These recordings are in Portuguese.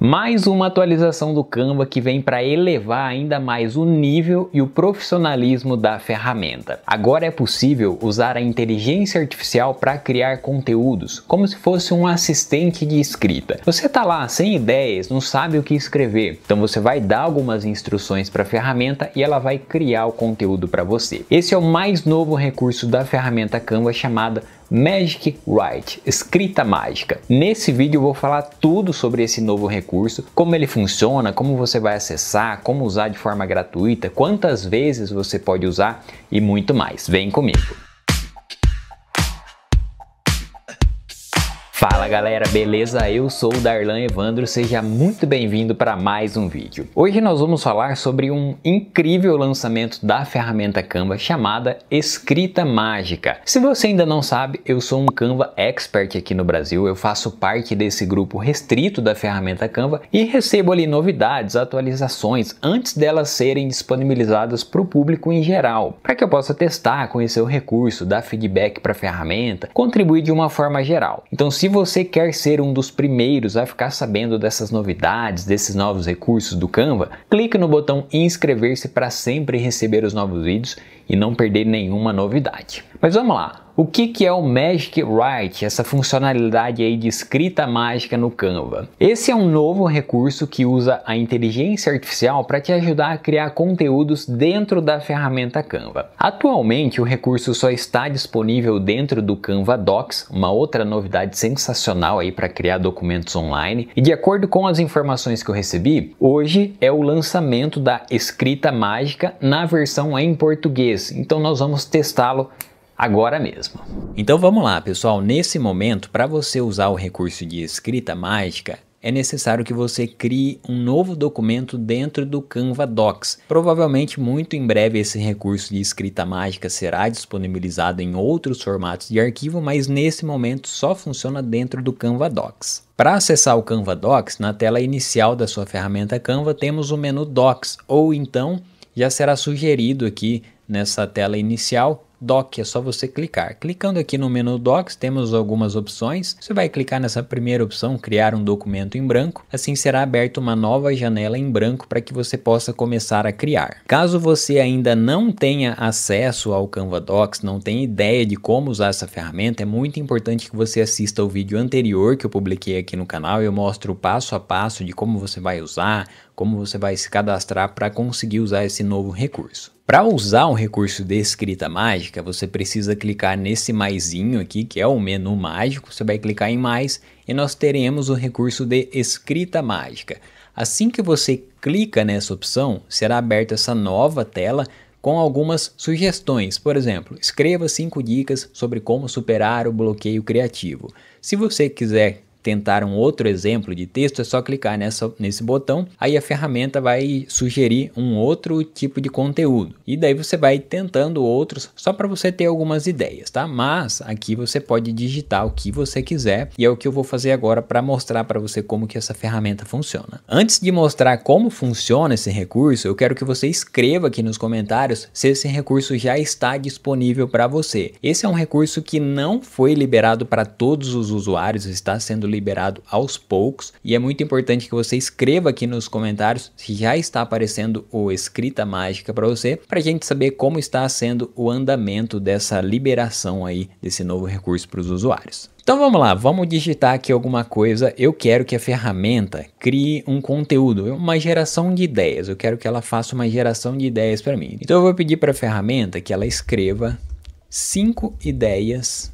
Mais uma atualização do Canva que vem para elevar ainda mais o nível e o profissionalismo da ferramenta. Agora é possível usar a inteligência artificial para criar conteúdos, como se fosse um assistente de escrita. Você está lá sem ideias, não sabe o que escrever, então você vai dar algumas instruções para a ferramenta e ela vai criar o conteúdo para você. Esse é o mais novo recurso da ferramenta Canva chamada Magic Write, escrita mágica. Nesse vídeo eu vou falar tudo sobre esse novo recurso, como ele funciona, como você vai acessar, como usar de forma gratuita, quantas vezes você pode usar e muito mais. Vem comigo! Fala galera, beleza? Eu sou o Darlan Evandro, seja muito bem-vindo para mais um vídeo. Hoje nós vamos falar sobre um incrível lançamento da ferramenta Canva chamada Escrita Mágica. Se você ainda não sabe, eu sou um Canva expert aqui no Brasil, eu faço parte desse grupo restrito da ferramenta Canva e recebo ali novidades, atualizações antes delas serem disponibilizadas para o público em geral, para que eu possa testar, conhecer o recurso, dar feedback para a ferramenta, contribuir de uma forma geral. Então, se você quer ser um dos primeiros a ficar sabendo dessas novidades, desses novos recursos do Canva, clique no botão inscrever-se para sempre receber os novos vídeos e não perder nenhuma novidade. Mas vamos lá, o que, que é o Magic Write, essa funcionalidade aí de escrita mágica no Canva? Esse é um novo recurso que usa a inteligência artificial para te ajudar a criar conteúdos dentro da ferramenta Canva. Atualmente, o recurso só está disponível dentro do Canva Docs, uma outra novidade sensacional aí para criar documentos online. E de acordo com as informações que eu recebi, hoje é o lançamento da escrita mágica na versão em português. Então nós vamos testá-lo agora mesmo. Então vamos lá, pessoal. Nesse momento, para você usar o recurso de escrita mágica, é necessário que você crie um novo documento dentro do Canva Docs. Provavelmente muito em breve esse recurso de escrita mágica será disponibilizado em outros formatos de arquivo, mas nesse momento só funciona dentro do Canva Docs. Para acessar o Canva Docs, na tela inicial da sua ferramenta Canva temos o menu Docs, ou então já será sugerido aqui nessa tela inicial Doc, é só você clicar. Clicando aqui no menu Docs, temos algumas opções. Você vai clicar nessa primeira opção, criar um documento em branco. Assim será aberta uma nova janela em branco para que você possa começar a criar. Caso você ainda não tenha acesso ao Canva Docs, não tenha ideia de como usar essa ferramenta, é muito importante que você assista o vídeo anterior que eu publiquei aqui no canal. Eu mostro o passo a passo de como você vai usar, como você vai se cadastrar para conseguir usar esse novo recurso. Para usar um recurso de escrita mágica, mágica, você precisa clicar nesse maisinho aqui, que é o menu mágico, você vai clicar em mais e nós teremos o recurso de escrita mágica. Assim que você clica nessa opção, será aberta essa nova tela com algumas sugestões. Por exemplo, escreva 5 dicas sobre como superar o bloqueio criativo. Se você quiser tentar um outro exemplo de texto, é só clicar nessa, nesse botão, aí a ferramenta vai sugerir um outro tipo de conteúdo. E daí você vai tentando outros só para você ter algumas ideias, tá? Mas aqui você pode digitar o que você quiser e é o que eu vou fazer agora para mostrar para você como que essa ferramenta funciona. Antes de mostrar como funciona esse recurso, eu quero que você escreva aqui nos comentários se esse recurso já está disponível para você. Esse é um recurso que não foi liberado para todos os usuários, está sendo liberado aos poucos. E é muito importante que você escreva aqui nos comentários se já está aparecendo o Escrita Mágica para você, para a gente saber como está sendo o andamento dessa liberação aí desse novo recurso para os usuários. Então vamos lá, vamos digitar aqui alguma coisa. Eu quero que a ferramenta crie um conteúdo, uma geração de ideias. Eu quero que ela faça uma geração de ideias para mim. Então eu vou pedir para a ferramenta que ela escreva cinco ideias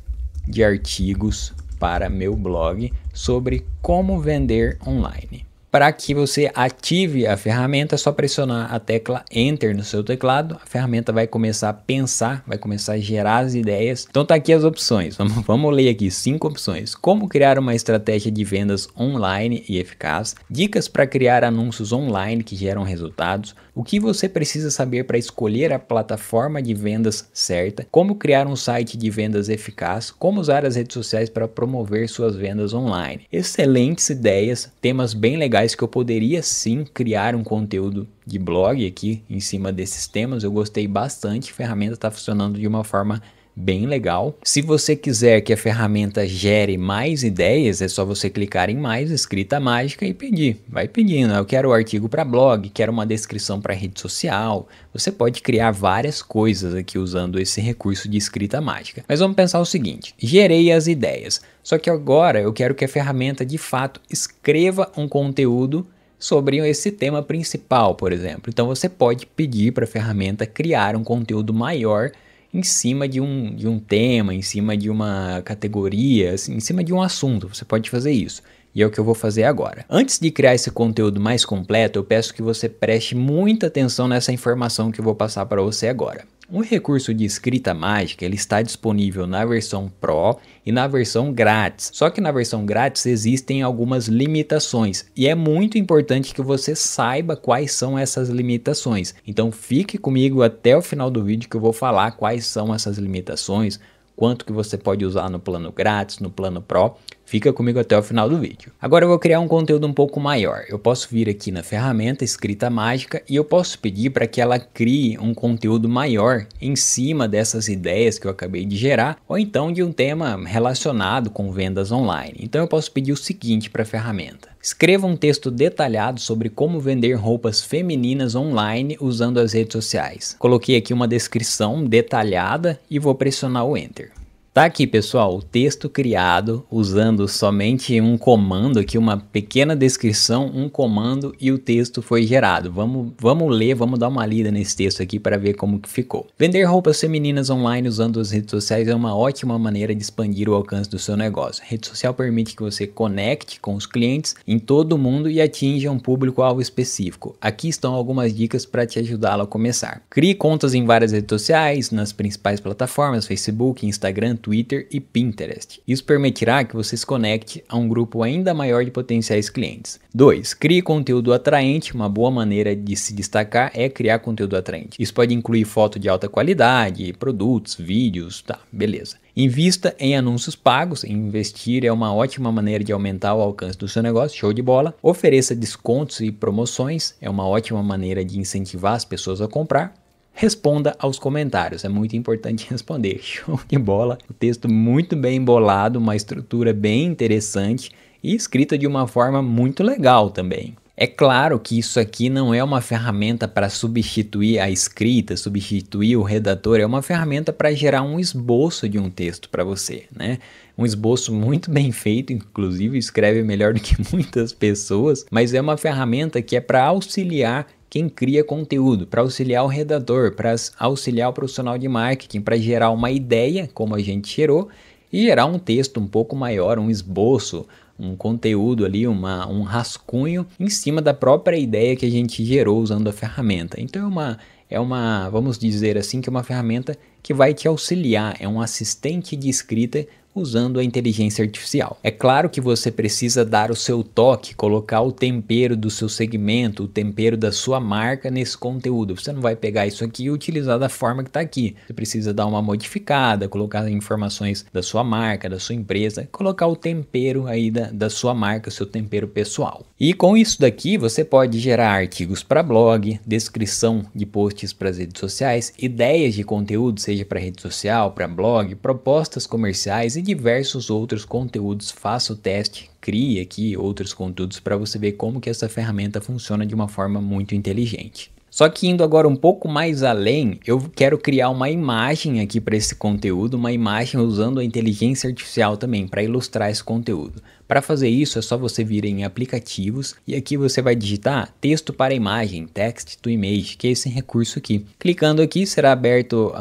de artigos para meu blog sobre como vender online. Para que você ative a ferramenta, é só pressionar a tecla Enter no seu teclado. A ferramenta vai começar a pensar, vai começar a gerar as ideias. Então tá aqui as opções. Vamos, vamos ler aqui cinco opções. Como criar uma estratégia de vendas online e eficaz. Dicas para criar anúncios online que geram resultados. O que você precisa saber para escolher a plataforma de vendas certa. Como criar um site de vendas eficaz. Como usar as redes sociais para promover suas vendas online. Excelentes ideias, temas bem legais legais que eu poderia sim criar um conteúdo de blog aqui em cima desses temas. Eu gostei bastante, a ferramenta está funcionando de uma forma bem legal. Se você quiser que a ferramenta gere mais ideias, é só você clicar em mais, escrita mágica e pedir. Vai pedindo, eu quero o artigo para blog, quero uma descrição para rede social. Você pode criar várias coisas aqui usando esse recurso de escrita mágica. Mas vamos pensar o seguinte, gerei as ideias, só que agora eu quero que a ferramenta de fato escreva um conteúdo sobre esse tema principal, por exemplo. Então você pode pedir para a ferramenta criar um conteúdo maior em cima de um, de um tema, em cima de uma categoria, assim, em cima de um assunto. Você pode fazer isso. E é o que eu vou fazer agora. Antes de criar esse conteúdo mais completo, eu peço que você preste muita atenção nessa informação que eu vou passar para você agora um recurso de escrita mágica ele está disponível na versão Pro e na versão grátis. Só que na versão grátis existem algumas limitações e é muito importante que você saiba quais são essas limitações. Então fique comigo até o final do vídeo que eu vou falar quais são essas limitações, quanto que você pode usar no plano grátis, no plano Pro. Fica comigo até o final do vídeo. Agora eu vou criar um conteúdo um pouco maior. Eu posso vir aqui na ferramenta escrita mágica e eu posso pedir para que ela crie um conteúdo maior em cima dessas ideias que eu acabei de gerar ou então de um tema relacionado com vendas online. Então eu posso pedir o seguinte para a ferramenta. Escreva um texto detalhado sobre como vender roupas femininas online usando as redes sociais. Coloquei aqui uma descrição detalhada e vou pressionar o Enter. Tá aqui, pessoal, o texto criado usando somente um comando aqui, uma pequena descrição, um comando e o texto foi gerado. Vamos, vamos ler, vamos dar uma lida nesse texto aqui para ver como que ficou. Vender roupas femininas online usando as redes sociais é uma ótima maneira de expandir o alcance do seu negócio. A rede social permite que você conecte com os clientes em todo o mundo e atinja um público-alvo específico. Aqui estão algumas dicas para te ajudá-lo a começar. Crie contas em várias redes sociais, nas principais plataformas, Facebook, Instagram, Twitter e Pinterest. Isso permitirá que você se conecte a um grupo ainda maior de potenciais clientes. 2. Crie conteúdo atraente. Uma boa maneira de se destacar é criar conteúdo atraente. Isso pode incluir foto de alta qualidade, produtos, vídeos, tá, beleza. Invista em anúncios pagos. Investir é uma ótima maneira de aumentar o alcance do seu negócio. Show de bola. Ofereça descontos e promoções. É uma ótima maneira de incentivar as pessoas a comprar responda aos comentários. É muito importante responder. Show de bola. O um texto muito bem embolado, uma estrutura bem interessante e escrita de uma forma muito legal também. É claro que isso aqui não é uma ferramenta para substituir a escrita, substituir o redator, é uma ferramenta para gerar um esboço de um texto para você, né? Um esboço muito bem feito, inclusive escreve melhor do que muitas pessoas, mas é uma ferramenta que é para auxiliar quem cria conteúdo, para auxiliar o redator, para auxiliar o profissional de marketing, para gerar uma ideia, como a gente gerou, e gerar um texto um pouco maior, um esboço, um conteúdo ali, uma, um rascunho em cima da própria ideia que a gente gerou usando a ferramenta. Então é uma, é uma vamos dizer assim, que é uma ferramenta que vai te auxiliar, é um assistente de escrita usando a inteligência artificial. É claro que você precisa dar o seu toque, colocar o tempero do seu segmento, o tempero da sua marca nesse conteúdo. Você não vai pegar isso aqui e utilizar da forma que está aqui. Você precisa dar uma modificada, colocar informações da sua marca, da sua empresa, colocar o tempero aí da, da sua marca, o seu tempero pessoal. E com isso daqui você pode gerar artigos para blog, descrição de posts para as redes sociais, ideias de conteúdo, seja para rede social, para blog, propostas comerciais e diversos outros conteúdos. Faça o teste, crie aqui outros conteúdos para você ver como que essa ferramenta funciona de uma forma muito inteligente. Só que indo agora um pouco mais além, eu quero criar uma imagem aqui para esse conteúdo, uma imagem usando a inteligência artificial também para ilustrar esse conteúdo. Para fazer isso é só você vir em aplicativos e aqui você vai digitar texto para imagem, text to image, que é esse recurso aqui. Clicando aqui será aberto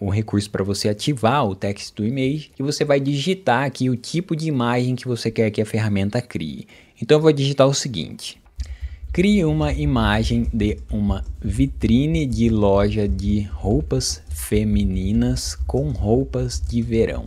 o uh, recurso para você ativar o text to image e você vai digitar aqui o tipo de imagem que você quer que a ferramenta crie. Então eu vou digitar o seguinte, Crie uma imagem de uma vitrine de loja de roupas femininas com roupas de verão.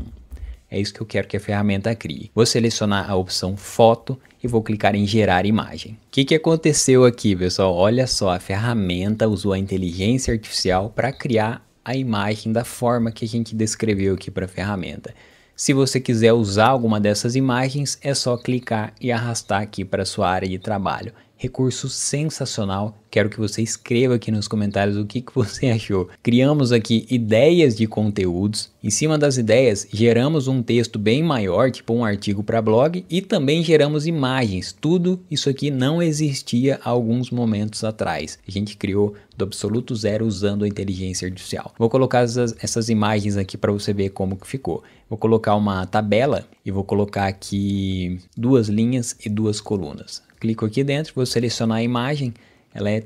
É isso que eu quero que a ferramenta crie. Vou selecionar a opção foto e vou clicar em gerar imagem. O que, que aconteceu aqui, pessoal? Olha só, a ferramenta usou a inteligência artificial para criar a imagem da forma que a gente descreveu aqui para a ferramenta. Se você quiser usar alguma dessas imagens, é só clicar e arrastar aqui para sua área de trabalho recurso sensacional. Quero que você escreva aqui nos comentários o que, que você achou. Criamos aqui ideias de conteúdos. Em cima das ideias, geramos um texto bem maior, tipo um artigo para blog, e também geramos imagens. Tudo isso aqui não existia há alguns momentos atrás. A gente criou do absoluto zero usando a inteligência artificial. Vou colocar essas, essas imagens aqui para você ver como que ficou. Vou colocar uma tabela e vou colocar aqui duas linhas e duas colunas clico aqui dentro, vou selecionar a imagem, ela é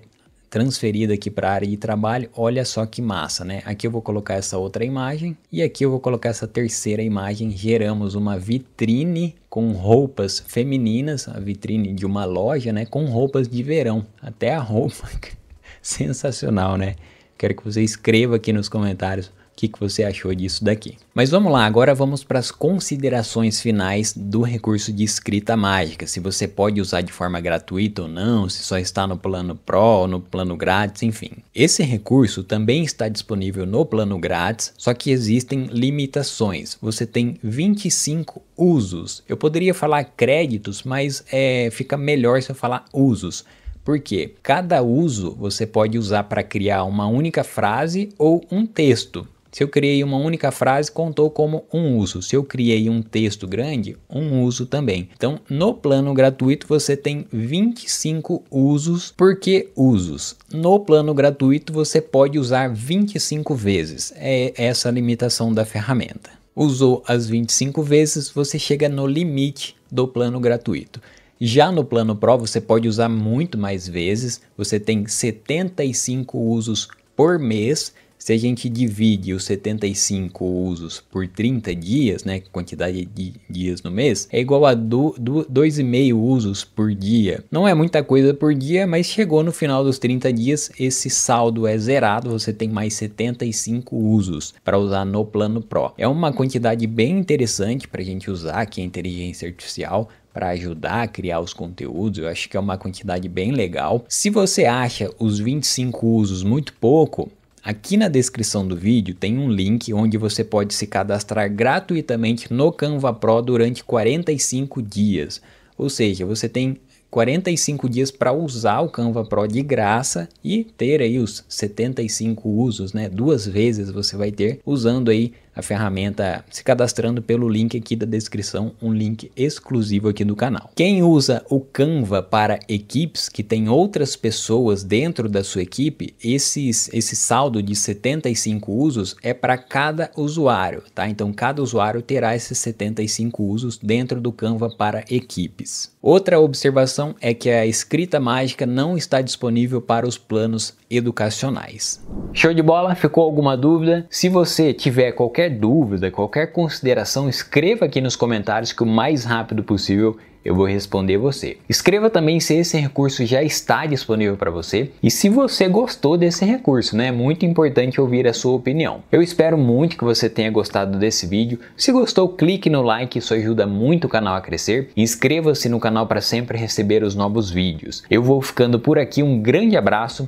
transferida aqui para a área de trabalho, olha só que massa, né? Aqui eu vou colocar essa outra imagem e aqui eu vou colocar essa terceira imagem. Geramos uma vitrine com roupas femininas, a vitrine de uma loja, né? Com roupas de verão, até a roupa, sensacional, né? Quero que você escreva aqui nos comentários que, que você achou disso daqui. Mas vamos lá, agora vamos para as considerações finais do recurso de escrita mágica. Se você pode usar de forma gratuita ou não, se só está no plano Pro no plano grátis, enfim. Esse recurso também está disponível no plano grátis, só que existem limitações. Você tem 25 usos. Eu poderia falar créditos, mas é, fica melhor se eu falar usos. Porque cada uso você pode usar para criar uma única frase ou um texto. Se eu criei uma única frase, contou como um uso. Se eu criei um texto grande, um uso também. Então, no plano gratuito, você tem 25 usos. Por que usos? No plano gratuito, você pode usar 25 vezes. É essa a limitação da ferramenta. Usou as 25 vezes, você chega no limite do plano gratuito. Já no plano Pro, você pode usar muito mais vezes. Você tem 75 usos por mês se a gente divide os 75 usos por 30 dias, né, quantidade de dias no mês, é igual a 2,5 usos por dia. Não é muita coisa por dia, mas chegou no final dos 30 dias, esse saldo é zerado, você tem mais 75 usos para usar no plano Pro. É uma quantidade bem interessante para a gente usar aqui a inteligência artificial, para ajudar a criar os conteúdos, eu acho que é uma quantidade bem legal. Se você acha os 25 usos muito pouco, Aqui na descrição do vídeo tem um link onde você pode se cadastrar gratuitamente no Canva Pro durante 45 dias. Ou seja, você tem 45 dias para usar o Canva Pro de graça e ter aí os 75 usos, né? Duas vezes você vai ter usando aí a ferramenta se cadastrando pelo link aqui da descrição, um link exclusivo aqui do canal. Quem usa o Canva para equipes que tem outras pessoas dentro da sua equipe, esses, esse saldo de 75 usos é para cada usuário, tá? Então cada usuário terá esses 75 usos dentro do Canva para equipes. Outra observação é que a escrita mágica não está disponível para os planos educacionais. Show de bola? Ficou alguma dúvida? Se você tiver qualquer dúvida, qualquer consideração, escreva aqui nos comentários que o mais rápido possível eu vou responder você. Escreva também se esse recurso já está disponível para você e se você gostou desse recurso, né? É muito importante ouvir a sua opinião. Eu espero muito que você tenha gostado desse vídeo. Se gostou, clique no like, isso ajuda muito o canal a crescer. Inscreva-se no canal para sempre receber os novos vídeos. Eu vou ficando por aqui, um grande abraço